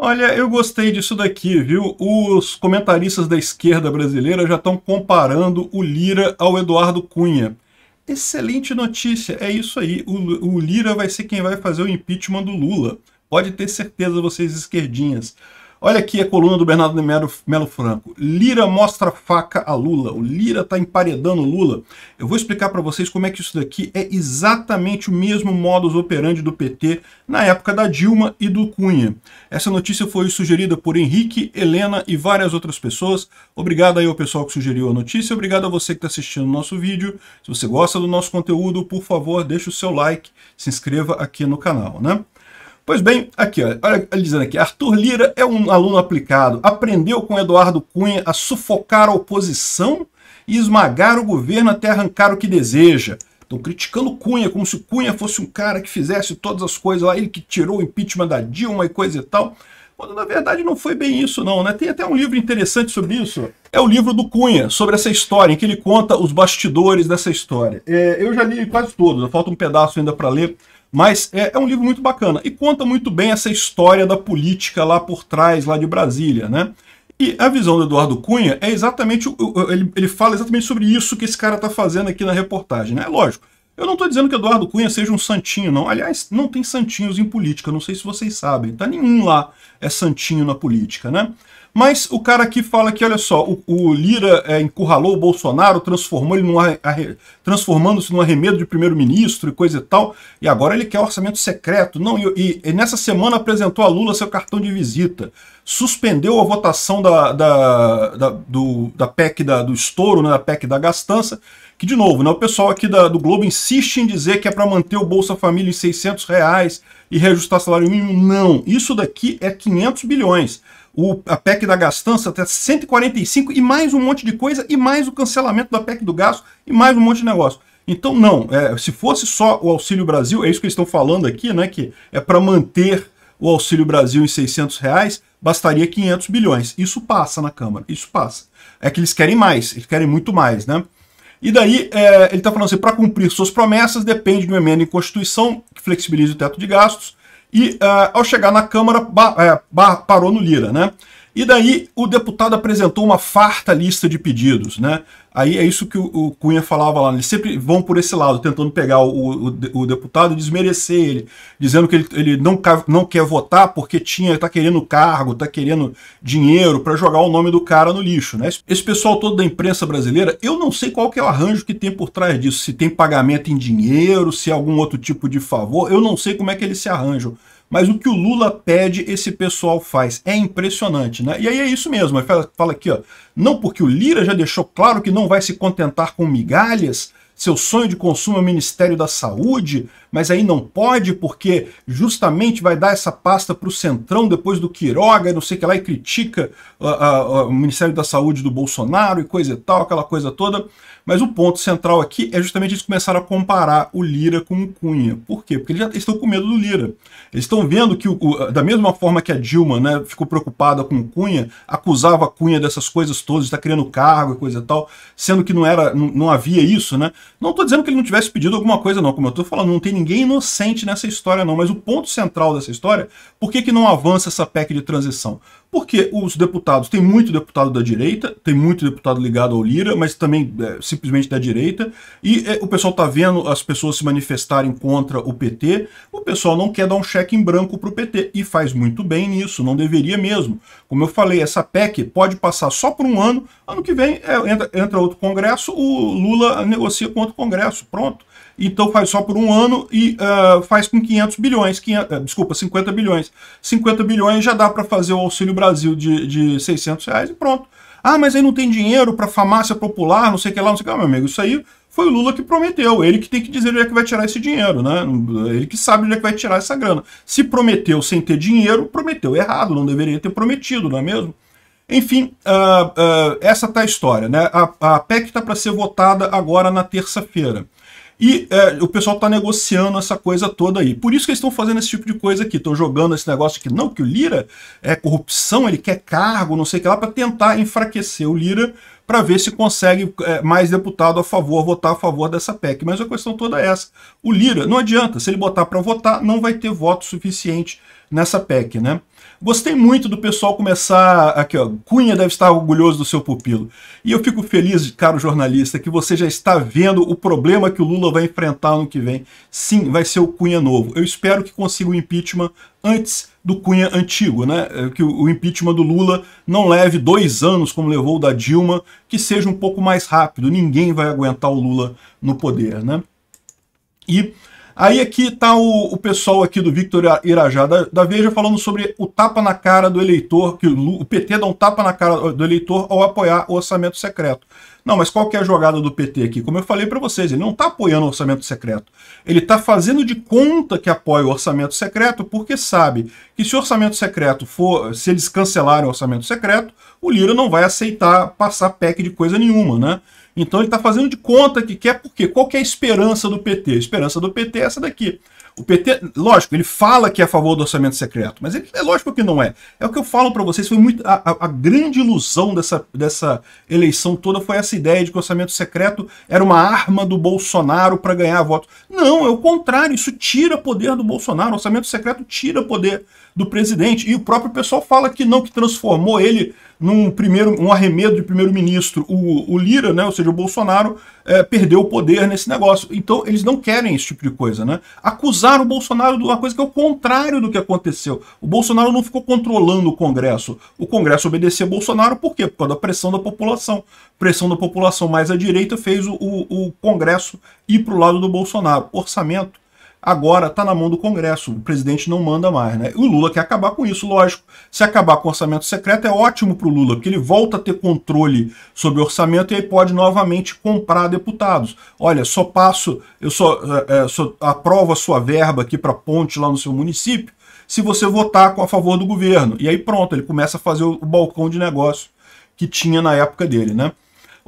Olha, eu gostei disso daqui, viu? Os comentaristas da esquerda brasileira já estão comparando o Lira ao Eduardo Cunha. Excelente notícia, é isso aí. O, o Lira vai ser quem vai fazer o impeachment do Lula. Pode ter certeza, vocês esquerdinhas. Olha aqui a coluna do Bernardo de Melo, Franco. Lira mostra faca a Lula. O Lira está emparedando Lula. Eu vou explicar para vocês como é que isso daqui é exatamente o mesmo modus operandi do PT na época da Dilma e do Cunha. Essa notícia foi sugerida por Henrique, Helena e várias outras pessoas. Obrigado aí ao pessoal que sugeriu a notícia. Obrigado a você que está assistindo o nosso vídeo. Se você gosta do nosso conteúdo, por favor, deixe o seu like, se inscreva aqui no canal, né? Pois bem, aqui, olha, olha dizendo aqui, Arthur Lira é um aluno aplicado, aprendeu com Eduardo Cunha a sufocar a oposição e esmagar o governo até arrancar o que deseja. Estão criticando Cunha, como se Cunha fosse um cara que fizesse todas as coisas lá, ele que tirou o impeachment da Dilma e coisa e tal. Quando na verdade não foi bem isso não, né? Tem até um livro interessante sobre isso. É o livro do Cunha, sobre essa história, em que ele conta os bastidores dessa história. É, eu já li quase todos, falta um pedaço ainda para ler. Mas é, é, um livro muito bacana e conta muito bem essa história da política lá por trás, lá de Brasília, né? E a visão do Eduardo Cunha é exatamente, ele, ele fala exatamente sobre isso que esse cara está fazendo aqui na reportagem, né? É lógico, eu não estou dizendo que Eduardo Cunha seja um santinho, não. Aliás, não tem santinhos em política, não sei se vocês sabem. Tá nenhum lá é santinho na política, né? Mas o cara aqui fala que, olha só, o, o Lira é, encurralou o Bolsonaro, transformou ele transformando-se num arremedo de primeiro-ministro e coisa e tal, e agora ele quer orçamento secreto. Não, e, e, e, nessa semana apresentou a Lula seu cartão de visita, suspendeu a votação da, da, da do, da PEC da, do estouro, né, da PEC da gastança, que de novo, né, o pessoal aqui da, do Globo insiste em dizer que é para manter o Bolsa Família em 600 reais e reajustar salário mínimo. Não, isso daqui é 500 bilhões. O, a PEC da gastança tá até 145 e mais um monte de coisa, e mais o cancelamento da PEC do gasto, e mais um monte de negócio. Então, não, é, se fosse só o Auxílio Brasil, é isso que eles estão falando aqui, né, que é para manter o Auxílio Brasil em 600 reais, bastaria 500 bilhões. Isso passa na Câmara, isso passa. É que eles querem mais, eles querem muito mais, né? E daí é, ele está falando assim, para cumprir suas promessas depende de uma emenda em Constituição que flexibilize o teto de gastos e uh, ao chegar na Câmara é, parou no Lira, né? E daí o deputado apresentou uma farta lista de pedidos, né? Aí é isso que o Cunha falava lá, né? eles sempre vão por esse lado, tentando pegar o, o, o deputado e desmerecer ele, dizendo que ele, ele não, não quer votar porque tinha está querendo cargo, está querendo dinheiro para jogar o nome do cara no lixo. Né? Esse pessoal todo da imprensa brasileira, eu não sei qual que é o arranjo que tem por trás disso, se tem pagamento em dinheiro, se é algum outro tipo de favor, eu não sei como é que eles se arranjam mas o que o Lula pede, esse pessoal faz. É impressionante, né? E aí é isso mesmo. Fala, fala aqui, ó. Não porque o Lira já deixou claro que não vai se contentar com migalhas, seu sonho de consumo é o Ministério da Saúde, mas aí não pode porque justamente vai dar essa pasta para o Centrão depois do Quiroga, não sei o que lá, e critica ah, ah, ah, o Ministério da Saúde do Bolsonaro e coisa e tal, aquela coisa toda. Mas o ponto central aqui é justamente eles começaram a comparar o Lira com o Cunha. Por quê? Porque eles já estão com medo do Lira. Eles estão vendo que, o, o, da mesma forma que a Dilma né, ficou preocupada com o Cunha, acusava a Cunha dessas coisas todas, está criando cargo e coisa e tal, sendo que não, era, não, não havia isso, né? Não estou dizendo que ele não tivesse pedido alguma coisa, não. Como eu estou falando, não tem ninguém inocente nessa história, não. Mas o ponto central dessa história, por que, que não avança essa PEC de transição? Porque os deputados, tem muito deputado da direita, tem muito deputado ligado ao Lira, mas também é, simplesmente da direita, e é, o pessoal tá vendo as pessoas se manifestarem contra o PT, o pessoal não quer dar um cheque em branco pro PT, e faz muito bem nisso, não deveria mesmo. Como eu falei, essa PEC pode passar só por um ano, ano que vem é, entra, entra outro congresso, o Lula negocia com outro congresso, pronto então faz só por um ano e uh, faz com 500 bilhões, 500, eh, desculpa, 50 bilhões. 50 bilhões já dá para fazer o Auxílio Brasil de, de 600 reais e pronto. Ah, mas aí não tem dinheiro para farmácia popular, não sei o que lá, não sei o que lá, meu amigo. Isso aí foi o Lula que prometeu. Ele que tem que dizer onde é que vai tirar esse dinheiro, né? Ele que sabe onde é que vai tirar essa grana. Se prometeu sem ter dinheiro, prometeu errado, não deveria ter prometido, não é mesmo? Enfim, uh, uh, essa tá a história, né? A, a PEC está para ser votada agora na terça-feira. E é, o pessoal está negociando essa coisa toda aí. Por isso que eles estão fazendo esse tipo de coisa aqui. Estão jogando esse negócio aqui. Não, que o Lira é corrupção, ele quer cargo, não sei o que lá, para tentar enfraquecer o Lira para ver se consegue é, mais deputado a favor, votar a favor dessa PEC. Mas a questão toda é essa. O Lira, não adianta, se ele botar para votar, não vai ter voto suficiente nessa PEC, né? Gostei muito do pessoal começar aqui, ó. Cunha deve estar orgulhoso do seu pupilo. E eu fico feliz, caro jornalista, que você já está vendo o problema que o Lula vai enfrentar no que vem. Sim, vai ser o Cunha novo. Eu espero que consiga o impeachment antes do Cunha antigo, né? É que o impeachment do Lula não leve dois anos como levou o da Dilma, que seja um pouco mais rápido. Ninguém vai aguentar o Lula no poder, né? E Aí aqui está o, o, pessoal aqui do Victor Irajá da, da, Veja falando sobre o tapa na cara do eleitor, que o, o PT dá um tapa na cara do eleitor ao apoiar o orçamento secreto. Não, mas qual que é a jogada do PT aqui? Como eu falei para vocês, ele não está apoiando o orçamento secreto. Ele está fazendo de conta que apoia o orçamento secreto porque sabe que se o orçamento secreto for, se eles cancelarem o orçamento secreto, o Lira não vai aceitar passar PEC de coisa nenhuma, né? Então ele está fazendo de conta que quer, porque qual que é a esperança do PT? A esperança do PT é essa daqui. O PT, lógico, ele fala que é a favor do orçamento secreto, mas ele, é lógico que não é. É o que eu falo para vocês, foi muito a, a, grande ilusão dessa, dessa eleição toda foi essa ideia de que o orçamento secreto era uma arma do Bolsonaro para ganhar votos. Não, é o contrário, isso tira poder do Bolsonaro, o orçamento secreto tira poder do presidente. E o próprio pessoal fala que não, que transformou ele num primeiro, um arremedo de primeiro-ministro. O, o, Lira, né, ou seja, o Bolsonaro, é, perdeu o poder nesse negócio. Então, eles não querem esse tipo de coisa. Né? acusaram o Bolsonaro de uma coisa que é o contrário do que aconteceu. O Bolsonaro não ficou controlando o Congresso. O Congresso obedeceu a Bolsonaro por quê? Por causa da pressão da população. Pressão da população mais à direita fez o, o, o Congresso ir para o lado do Bolsonaro. Orçamento agora está na mão do Congresso, o presidente não manda mais. Né? E o Lula quer acabar com isso, lógico. Se acabar com o orçamento secreto, é ótimo para o Lula, porque ele volta a ter controle sobre o orçamento e aí pode novamente comprar deputados. Olha, só passo, eu só, é, é só aprovo a sua verba aqui para ponte lá no seu município, se você votar a favor do governo. E aí pronto, ele começa a fazer o balcão de negócio que tinha na época dele, né?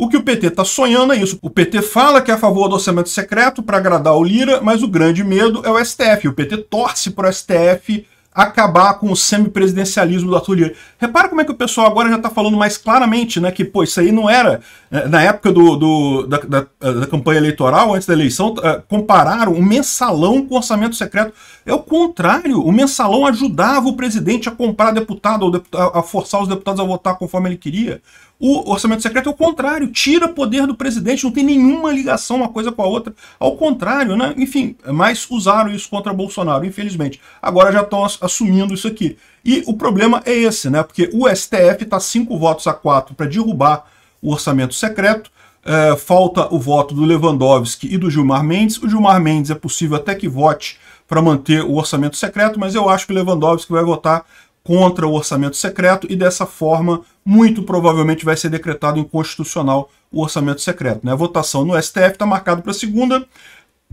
O que o PT está sonhando é isso. O PT fala que é a favor do orçamento secreto para agradar o Lira, mas o grande medo é o STF. O PT torce para o STF acabar com o semipresidencialismo do Arthur Lira. Repara como é que o pessoal agora já está falando mais claramente, né? Que, pô, isso aí não era. Né, na época do, do da, da, da, campanha eleitoral, antes da eleição, eh, compararam o mensalão com o orçamento secreto. É o contrário. O mensalão ajudava o presidente a comprar deputado, a forçar os deputados a votar conforme ele queria. O orçamento secreto é o contrário, tira poder do presidente, não tem nenhuma ligação uma coisa com a outra. Ao contrário, né? Enfim, mas usaram isso contra Bolsonaro, infelizmente. Agora já estão assumindo isso aqui. E o problema é esse, né? Porque o STF está cinco votos a quatro para derrubar o orçamento secreto. É, falta o voto do Lewandowski e do Gilmar Mendes. O Gilmar Mendes é possível até que vote para manter o orçamento secreto, mas eu acho que o Lewandowski vai votar contra o orçamento secreto e dessa forma muito provavelmente vai ser decretado inconstitucional o orçamento secreto. Né? A votação no STF está marcada para segunda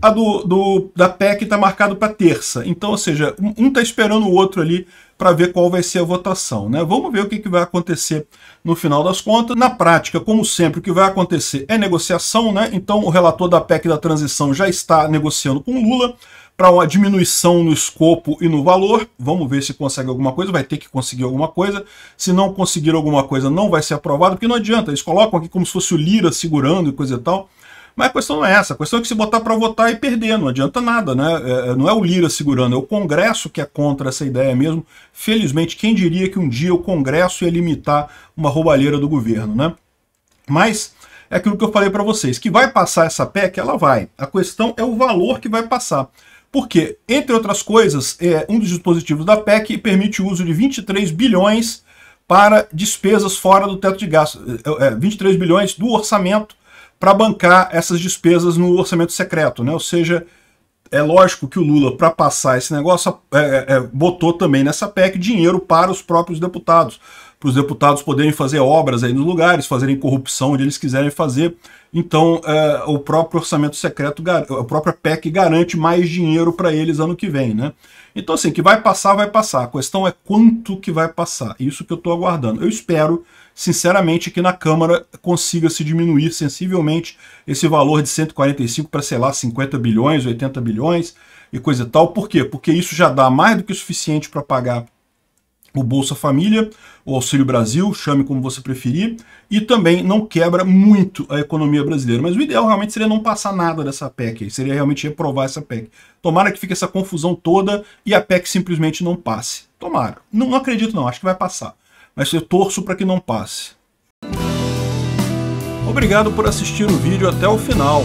a do, do da PEC está marcado para terça. Então, ou seja, um está esperando o outro ali para ver qual vai ser a votação. Né? Vamos ver o que, que vai acontecer no final das contas. Na prática, como sempre, o que vai acontecer é negociação. Né? Então, o relator da PEC da transição já está negociando com Lula para uma diminuição no escopo e no valor. Vamos ver se consegue alguma coisa, vai ter que conseguir alguma coisa. Se não conseguir alguma coisa, não vai ser aprovado, porque não adianta. Eles colocam aqui como se fosse o Lira segurando e coisa e tal. Mas a questão não é essa. A questão é que se botar para votar e perder, não adianta nada, né? É, é, não é o Lira segurando, é o Congresso que é contra essa ideia mesmo. Felizmente, quem diria que um dia o Congresso ia limitar uma roubalheira do governo, né? Mas é aquilo que eu falei para vocês, que vai passar essa PEC, ela vai. A questão é o valor que vai passar. Porque, entre outras coisas, é, um dos dispositivos da PEC permite o uso de 23 bilhões para despesas fora do teto de gastos, é, 23 é, bilhões do orçamento para bancar essas despesas no orçamento secreto. Né? Ou seja, é lógico que o Lula, para passar esse negócio, é, é, é botou também nessa PEC dinheiro para os próprios deputados para os deputados poderem fazer obras aí nos lugares, fazerem corrupção onde eles quiserem fazer. Então, é, o próprio orçamento secreto, a própria PEC garante mais dinheiro para eles ano que vem, né? Então, assim, que vai passar, vai passar. A questão é quanto que vai passar. É isso que eu estou aguardando. Eu espero, sinceramente, que na Câmara consiga se diminuir sensivelmente esse valor de 145 para, sei lá, 50 bilhões, 80 bilhões e coisa e tal. Por quê? Porque isso já dá mais do que suficiente para pagar o Bolsa Família, o Auxílio Brasil, chame como você preferir, e também não quebra muito a economia brasileira. Mas o ideal realmente seria não passar nada dessa PEC, seria realmente reprovar essa PEC. Tomara que fique essa confusão toda e a PEC simplesmente não passe. Tomara. Não, não acredito não, acho que vai passar. Mas eu torço para que não passe. Obrigado por assistir o vídeo até o final.